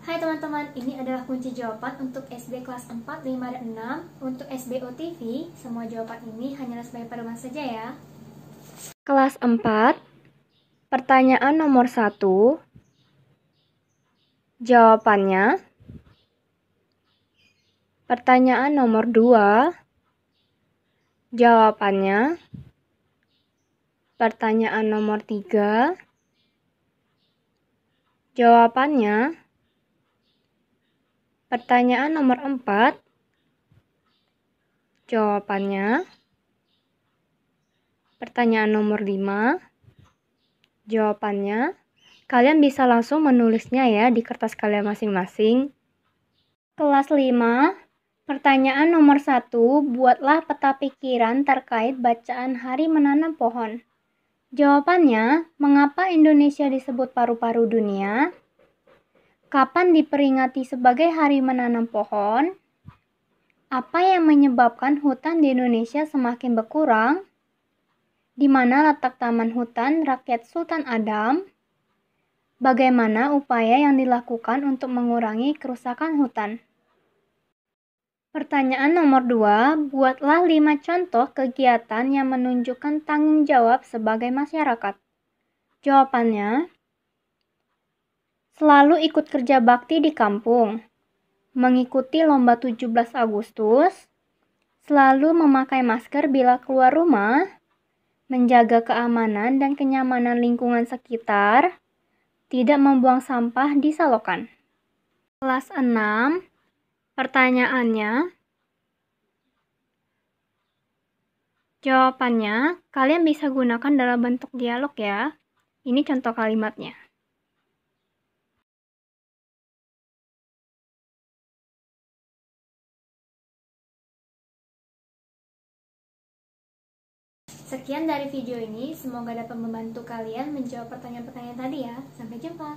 Hai teman-teman, ini adalah kunci jawaban untuk SD kelas 4, 5, dan 6. Untuk SBO TV, semua jawaban ini hanyalah sebagai pedoman saja ya. Kelas 4, pertanyaan nomor 1. Jawabannya Pertanyaan nomor 2 Jawabannya Pertanyaan nomor 3 Jawabannya Pertanyaan nomor 4. Jawabannya. Pertanyaan nomor 5. Jawabannya. Kalian bisa langsung menulisnya ya di kertas kalian masing-masing. Kelas 5. Pertanyaan nomor 1. Buatlah peta pikiran terkait bacaan hari menanam pohon. Jawabannya, mengapa Indonesia disebut paru-paru dunia? Kapan diperingati sebagai Hari Menanam Pohon? Apa yang menyebabkan hutan di Indonesia semakin berkurang? Di mana letak taman hutan rakyat Sultan Adam? Bagaimana upaya yang dilakukan untuk mengurangi kerusakan hutan? Pertanyaan nomor dua, buatlah lima contoh kegiatan yang menunjukkan tanggung jawab sebagai masyarakat. Jawabannya, Selalu ikut kerja bakti di kampung. Mengikuti lomba 17 Agustus. Selalu memakai masker bila keluar rumah. Menjaga keamanan dan kenyamanan lingkungan sekitar. Tidak membuang sampah di salokan. Kelas 6. Pertanyaannya, Jawabannya, kalian bisa gunakan dalam bentuk dialog ya. Ini contoh kalimatnya. Sekian dari video ini, semoga dapat membantu kalian menjawab pertanyaan-pertanyaan tadi ya. Sampai jumpa!